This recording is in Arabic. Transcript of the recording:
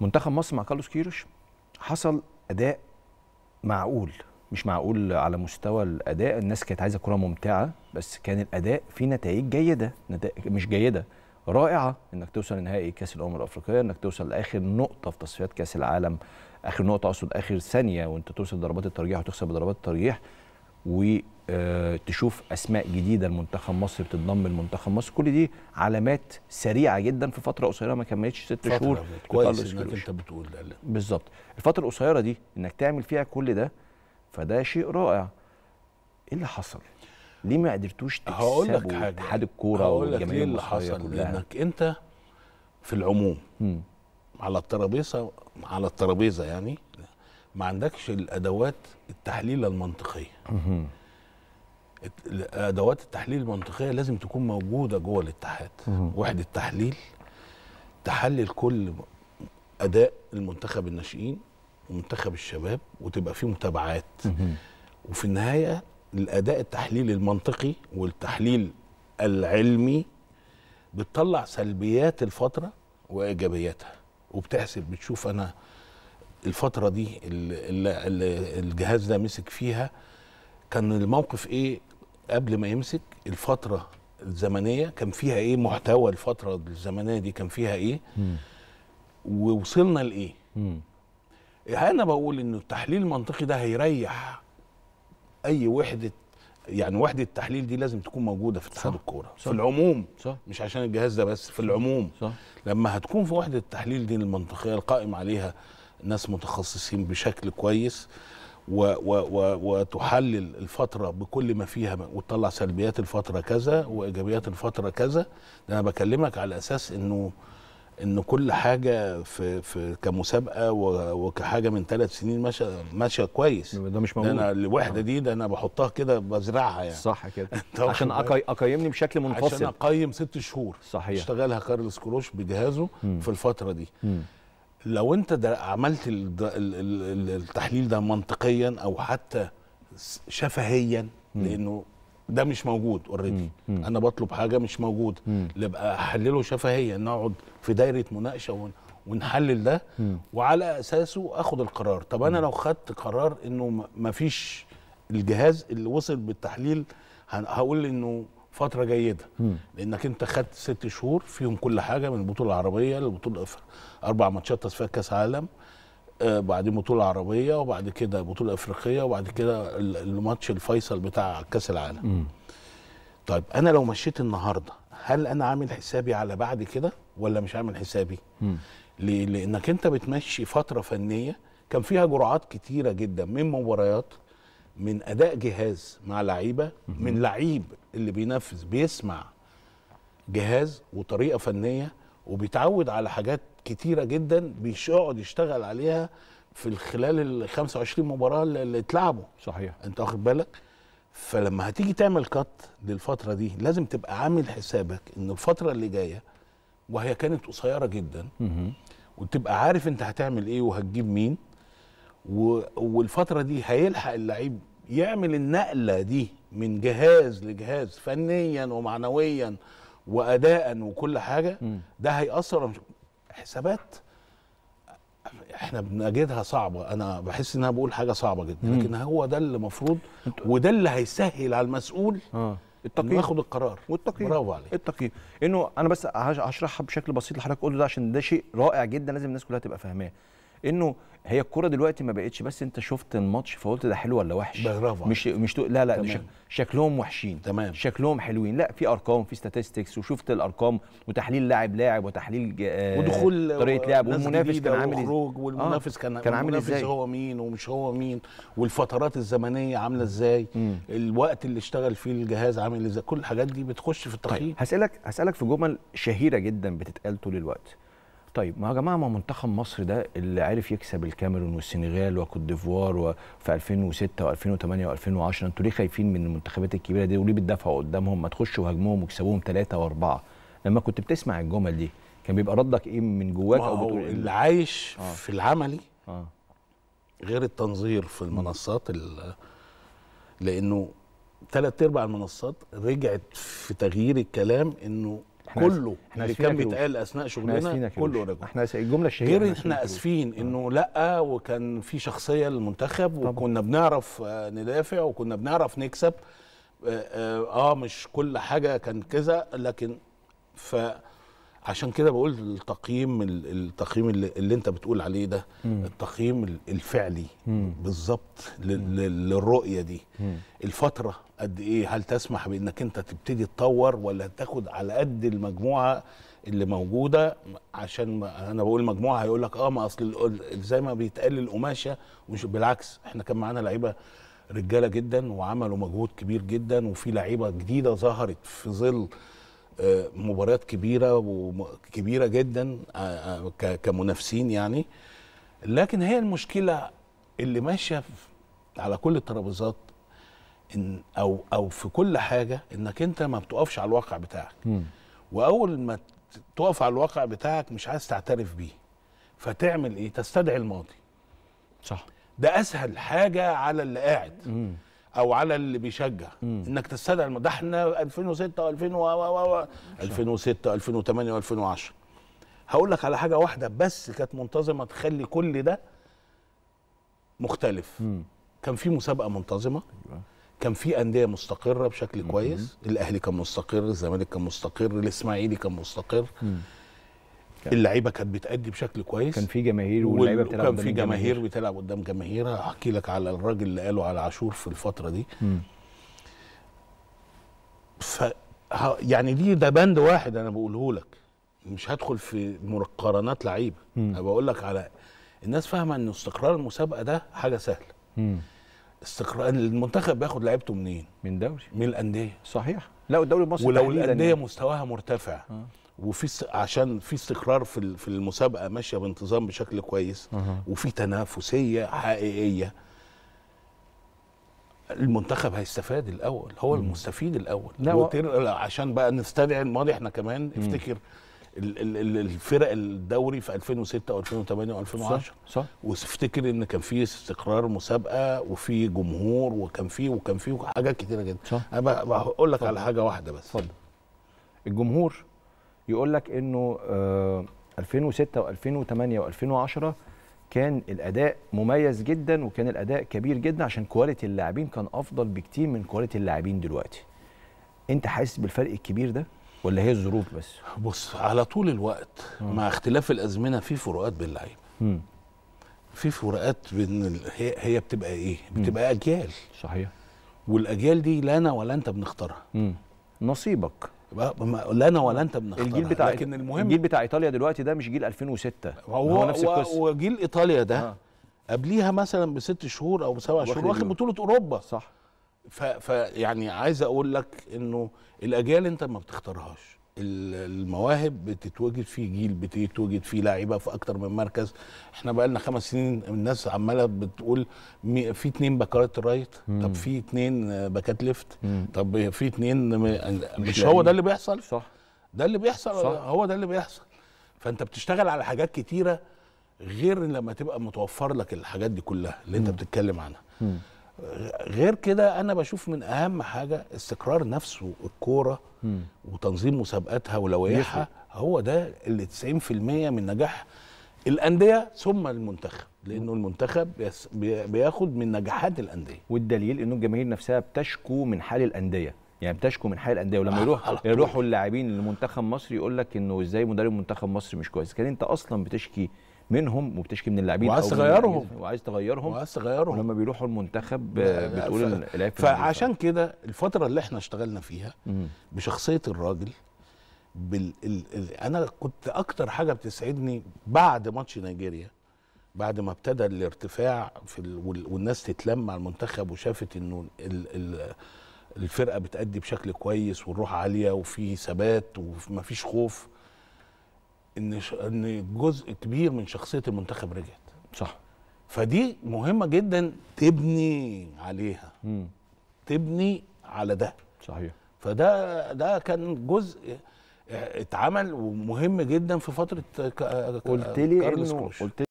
منتخب مصر مع كارلوس كيروش حصل اداء معقول مش معقول على مستوى الاداء الناس كانت عايزه كره ممتعه بس كان الاداء في نتائج جيده نتائج مش جيده رائعه انك توصل لنهائي كاس الامم الافريقيه انك توصل لاخر نقطه في تصفيات كاس العالم اخر نقطه اقصد اخر ثانيه وانت توصل ضربات الترجيح وتخسر بضربات الترجيح وتشوف اسماء جديده لمنتخب مصر بتنضم لمنتخب مصر كل دي علامات سريعه جدا في فتره قصيره ما كملتش ست شهور كويس انك انت بتقول ده بالظبط الفتره القصيره دي انك تعمل فيها كل ده فده شيء رائع ايه اللي حصل ليه ما قدرتوش تكسبوا اتحاد الكوره والجماهير حصل؟ كلها لانك انت في العموم م. على الترابيزه على الترابيزه يعني ما عندكش الادوات التحليل المنطقيه ادوات التحليل المنطقيه لازم تكون موجوده جوه الاتحاد وحده تحليل تحلل كل اداء المنتخب الناشئين ومنتخب الشباب وتبقى فيه متابعات وفي النهايه الاداء التحليل المنطقي والتحليل العلمي بتطلع سلبيات الفتره وايجابياتها وبتحسب بتشوف انا الفتره دي اللي الجهاز ده مسك فيها كان الموقف ايه قبل ما يمسك الفتره الزمنيه كان فيها ايه محتوى الفتره الزمنيه دي كان فيها ايه ووصلنا لايه انا بقول ان التحليل المنطقي ده هيريح اي وحده يعني وحده التحليل دي لازم تكون موجوده في اتحاد الكوره في العموم صح. مش عشان الجهاز ده بس في العموم صح. لما هتكون في وحده التحليل دي المنطقيه القائم عليها ناس متخصصين بشكل كويس و و و وتحلل الفتره بكل ما فيها وتطلع سلبيات الفتره كذا وايجابيات الفتره كذا ده انا بكلمك على اساس انه ان كل حاجه في في كمسابقه وكحاجه من ثلاث سنين ماشيه ماشيه كويس ده مش موجود ده انا الوحده آه. دي ده انا بحطها كده بزرعها يعني صح كده عشان اقيمني بشكل منفصل عشان اقيم ست شهور صحيح اشتغلها كارلس كروش بجهازه مم. في الفتره دي مم. لو انت ده عملت التحليل ده منطقيا او حتى شفهيا لانه ده مش موجود اوريدي انا بطلب حاجه مش موجود يبقى احلله شفهيا نقعد في دايره مناقشه ونحلل ده مم. وعلى اساسه اخد القرار طب انا مم. لو خدت قرار انه ما فيش الجهاز اللي وصل بالتحليل هقول انه فتره جيده مم. لانك انت خدت ست شهور فيهم كل حاجه من البطوله العربيه للبطوله اربع ماتشات تصفيات كاس عالم آه بعدين بطوله عربيه وبعد كده بطوله افريقيه وبعد كده الماتش الفيصل بتاع كاس العالم مم. طيب انا لو مشيت النهارده هل انا عامل حسابي على بعد كده ولا مش عامل حسابي مم. لانك انت بتمشي فتره فنيه كان فيها جرعات كتيره جدا من مباريات من اداء جهاز مع لعيبه من لعيب اللي بينفذ بيسمع جهاز وطريقه فنيه وبيتعود على حاجات كتيره جدا بيقعد يشتغل عليها في خلال ال 25 مباراه اللي اتلعبوا صحيح انت واخد بالك فلما هتيجي تعمل كات للفتره دي لازم تبقى عامل حسابك ان الفتره اللي جايه وهي كانت قصيره جدا وتبقى عارف انت هتعمل ايه وهتجيب مين والفتره دي هيلحق اللعيب يعمل النقله دي من جهاز لجهاز فنيا ومعنويا واداء وكل حاجه ده هياثر حسابات احنا بنجدها صعبه انا بحس انها بقول حاجه صعبه جدا لكن هو ده اللي المفروض وده اللي هيسهل على المسؤول آه. التقييم ياخد القرار والتقييم برافو عليك التقييم انه انا بس هشرحها بشكل بسيط لحضرتك قلته ده عشان ده شيء رائع جدا لازم الناس كلها تبقى فاهماه انه هي الكوره دلوقتي ما بقتش بس انت شفت الماتش فقلت ده حلو ولا وحش برافو مش مش لا لا تمام. شكلهم وحشين تمام شكلهم حلوين لا في ارقام في ستاتستكس وشفت الارقام وتحليل لاعب لاعب وتحليل آه، ودخول طريقه لعب والمنافس كان عامل ازاي آه، والمنافس كان كان عامل ازاي هو مين ومش هو مين والفترات الزمنيه عامله ازاي الوقت اللي اشتغل فيه الجهاز عامل ازاي كل الحاجات دي بتخش في التقييم طيب. هسالك هسالك في جمل شهيره جدا بتتقال طول الوقت طيب ما يا جماعه ما منتخب مصر ده اللي عرف يكسب الكاميرون والسنغال وكوت ديفوار في 2006 و2008 و2010 انتوا ليه خايفين من المنتخبات الكبيره دي وليه بتدافعوا قدامهم ما تخشوا هاجمهم وكسبوهم ثلاثه واربعه لما كنت بتسمع الجمل دي كان بيبقى ردك ايه من جواك او بتقول إيه؟ اللي عايش آه. في العملي آه. غير التنظير في المنصات لانه ثلاث ارباع المنصات رجعت في تغيير الكلام انه احنا كله احنا اللي كان بيتقال اثناء شغلنا كله رجع احنا الجمله الشهيره غير احنا اسفين انه لا وكان في شخصيه للمنتخب وكنا بنعرف آه، ندافع وكنا بنعرف نكسب آه،, آه،, اه مش كل حاجه كان كذا لكن ف عشان كده بقول التقييم التقييم اللي انت بتقول عليه ده مم. التقييم الفعلي بالظبط للرؤيه دي مم. الفتره قد ايه هل تسمح بانك انت تبتدي تطور ولا تاخد على قد المجموعه اللي موجوده عشان انا بقول مجموعه هيقول لك اه ما اصل زي ما بيتقال القماشه ومش بالعكس احنا كان معانا لعيبه رجاله جدا وعملوا مجهود كبير جدا وفي لعيبه جديده ظهرت في ظل مباريات كبيره وكبيره جدا كمنافسين يعني لكن هي المشكله اللي ماشيه على كل الترابيزات ان او او في كل حاجه انك انت ما بتقفش على الواقع بتاعك م. واول ما تقف على الواقع بتاعك مش عايز تعترف بيه فتعمل ايه تستدعي الماضي صح ده اسهل حاجه على اللي قاعد م. او على اللي بيشجع مم. انك تستدعي ده احنا 2006 و2000 و 2006 2008 و2010 هقول لك على حاجه واحده بس كانت منتظمه تخلي كل ده مختلف مم. كان في مسابقه منتظمه أيوة. كان في انديه مستقره بشكل مم. كويس الاهلي كان مستقر الزمالك كان مستقر الاسماعيلي كان مستقر مم. اللعيبه كانت بتأدي بشكل كويس كان في جماهير واللعيبه بتلعب كان في جماهير بتلعب قدام جماهيرها احكي لك على الراجل اللي قاله على عاشور في الفتره دي م. ف يعني دي ده بند واحد انا بقوله لك مش هدخل في مقارنات لعيبه انا بقول لك على الناس فاهمه ان استقرار المسابقه ده حاجه سهله استقرار المنتخب بياخد لعيبته منين؟ من دوري من الانديه صحيح لا والدوري المصري ولو الانديه يعني. مستواها مرتفع آه. وفي عشان في استقرار في في المسابقه ماشيه بانتظام بشكل كويس وفي تنافسيه حقيقيه المنتخب هيستفاد الاول هو المستفيد الاول لا وتر... عشان بقى نستدعي الماضي احنا كمان افتكر الفرق الدوري في 2006 و2008 و2010 صح وافتكر ان كان في استقرار مسابقه وفي جمهور وكان في وكان في حاجات كتيره جدا صح انا بقول لك على حاجه واحده بس اتفضل الجمهور يقول لك انه 2006 و2008 و2010 كان الاداء مميز جدا وكان الاداء كبير جدا عشان كواليتي اللاعبين كان افضل بكتير من كواليتي اللاعبين دلوقتي انت حاسس بالفرق الكبير ده ولا هي الظروف بس بص على طول الوقت مع اختلاف الازمنه في فروقات بين اللعيبه في فروقات بين هي هي بتبقى ايه بتبقى اجيال صحيح والاجيال دي لا انا ولا انت بنختارها م. نصيبك لا انا ولا انت بنختار الجيل بتاع لكن المهم الجيل بتاع ايطاليا دلوقتي ده مش جيل 2006 هو, هو نفس القصه وجيل ايطاليا ده آه. قبليها مثلا بست شهور او بسبع شهور واخد بطوله اوروبا صح فيعني عايز اقول لك انه الاجيال انت ما بتختارهاش المواهب بتتوجد في جيل بتتوجد في لاعيبه في اكتر من مركز احنا بقى لنا خمس سنين الناس عماله بتقول في اتنين باكات رايت طب في اتنين باكات ليفت طب في اتنين مش هو ده اللي بيحصل صح ده اللي بيحصل صح. هو ده اللي بيحصل فانت بتشتغل على حاجات كتيره غير لما تبقى متوفر لك الحاجات دي كلها اللي انت بتتكلم عنها مم. غير كده انا بشوف من اهم حاجه استقرار نفسه الكوره وتنظيم مسابقاتها ولوائحها هو ده اللي 90% من نجاح الانديه ثم المنتخب لانه المنتخب بياخد من نجاحات الانديه والدليل انه الجماهير نفسها بتشكو من حال الانديه يعني بتشكو من حال الانديه ولما يروح يروحوا اللاعبين لمنتخب مصر يقول لك انه ازاي مدرب منتخب مصر مش كويس كان انت اصلا بتشكي منهم وبتشكي من اللاعبين وعايز تغيرهم وعايز تغيرهم وعايز تغيرهم لما بيروحوا المنتخب بتقول ف... فعشان كده الفتره اللي احنا اشتغلنا فيها بشخصيه الراجل بال... ال... ال... انا كنت اكتر حاجه بتسعدني بعد ماتش نيجيريا بعد ما ابتدى الارتفاع في ال... والناس تتلم على المنتخب وشافت انه ال... ال... الفرقه بتأدي بشكل كويس والروح عاليه وفي ثبات ومفيش خوف ان ش... ان جزء كبير من شخصيه المنتخب رجعت صح فدي مهمه جدا تبني عليها مم. تبني على ده صحيح فده ده كان جزء آه، اتعمل ومهم جدا في فتره آه، قلت لي قلت